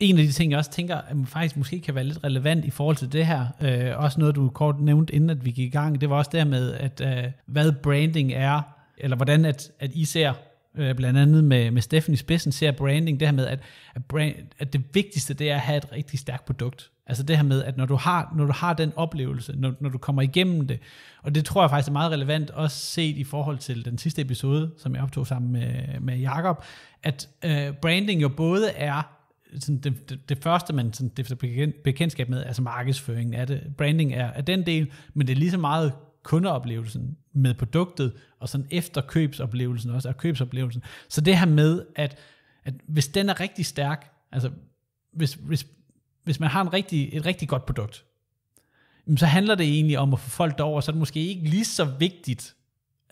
en af de ting, jeg også tænker, at faktisk måske kan være lidt relevant i forhold til det her, øh, også noget, du kort nævnte, inden at vi gik i gang, det var også der med, at øh, hvad branding er, eller hvordan at, at I ser, øh, blandt andet med, med Stephanie Spidsen, ser branding, det her med, at, at, brand, at det vigtigste, det er at have et rigtig stærkt produkt. Altså det her med, at når du har, når du har den oplevelse, når, når du kommer igennem det, og det tror jeg faktisk er meget relevant, også set i forhold til den sidste episode, som jeg optog sammen med, med Jakob, at øh, branding jo både er sådan det, det, det første, man sådan det bekendtskab med, altså markedsføringen af det. Branding er, er den del, men det er lige så meget kundeoplevelsen med produktet, og sådan efter købsoplevelsen også, og købsoplevelsen. Så det her med, at, at hvis den er rigtig stærk, altså hvis, hvis, hvis man har en rigtig, et rigtig godt produkt, så handler det egentlig om at få folk derover, så er det måske ikke lige så vigtigt,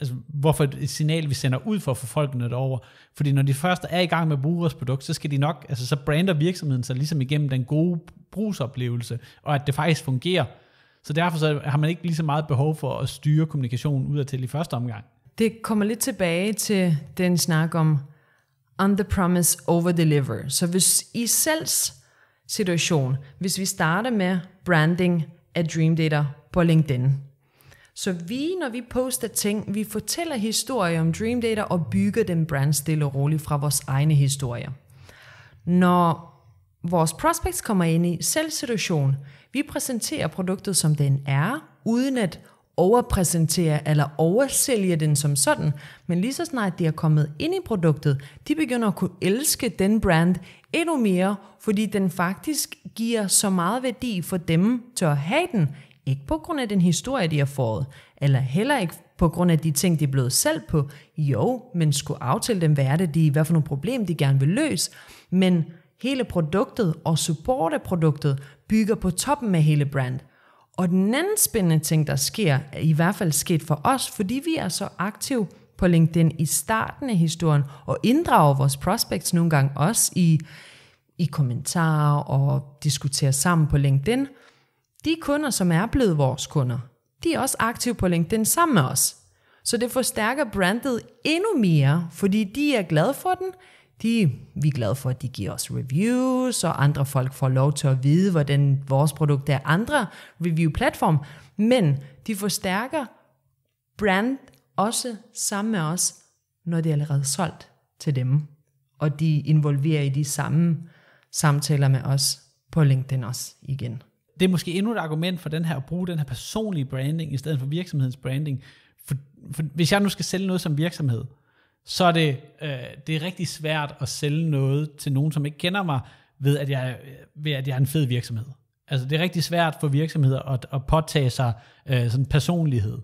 altså, hvorfor et signal, vi sender ud for at få folkene derover. Fordi når de først er i gang med at bruge vores produkt, så skal de nok, altså så brander virksomheden sig ligesom igennem den gode brugsoplevelse, og at det faktisk fungerer. Så derfor så har man ikke lige så meget behov for at styre kommunikationen ud til i første omgang. Det kommer lidt tilbage til den snak om under promise, over deliver. Så hvis i selvs situation, hvis vi starter med branding af Dream Data på LinkedIn, så vi, når vi poster ting, vi fortæller historier om Dream Data og bygger den brand stille og roligt fra vores egne historier. Når vores prospects kommer ind i selvsituation, vi præsenterer produktet som den er, uden at overpræsentere eller oversælge den som sådan, men lige så snart de er kommet ind i produktet, de begynder at kunne elske den brand endnu mere, fordi den faktisk giver så meget værdi for dem til at have den, ikke på grund af den historie, de har fået, eller heller ikke på grund af de ting, de er blevet selv på. Jo, men skulle aftale dem, hvad er det, de, hvad for nogle problemer, de gerne vil løse. Men hele produktet og support af produktet bygger på toppen af hele brand. Og den anden spændende ting, der sker, er i hvert fald sket for os, fordi vi er så aktive på LinkedIn i starten af historien, og inddrager vores prospects nogle gange også i, i kommentarer og diskuterer sammen på LinkedIn, de kunder, som er blevet vores kunder, de er også aktive på LinkedIn sammen med os. Så det forstærker brandet endnu mere, fordi de er glade for den. De, vi er glade for, at de giver os reviews, og andre folk får lov til at vide, hvordan vores produkt er andre review-platform. Men de forstærker brand også sammen med os, når det er allerede solgt til dem. Og de involverer i de samme samtaler med os på LinkedIn også igen det er måske endnu et argument for den her, at bruge den her personlige branding, i stedet for virksomhedens branding. For, for hvis jeg nu skal sælge noget som virksomhed, så er det, øh, det er rigtig svært at sælge noget til nogen, som ikke kender mig, ved at jeg, øh, ved at jeg er en fed virksomhed. Altså det er rigtig svært for virksomheder at, at påtage sig øh, sådan personlighed.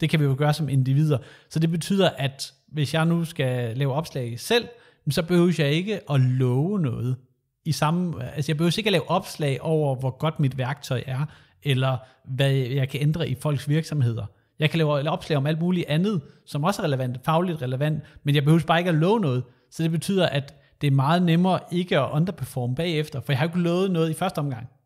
Det kan vi jo gøre som individer. Så det betyder, at hvis jeg nu skal lave opslag selv, så behøver jeg ikke at love noget i samme, altså jeg behøver sikkert at lave opslag over, hvor godt mit værktøj er, eller hvad jeg kan ændre i folks virksomheder. Jeg kan lave opslag om alt muligt andet, som også er relevant, fagligt relevant, men jeg behøver bare ikke at love noget. Så det betyder, at det er meget nemmere ikke at underperforme bagefter, for jeg har ikke lovet noget i første omgang.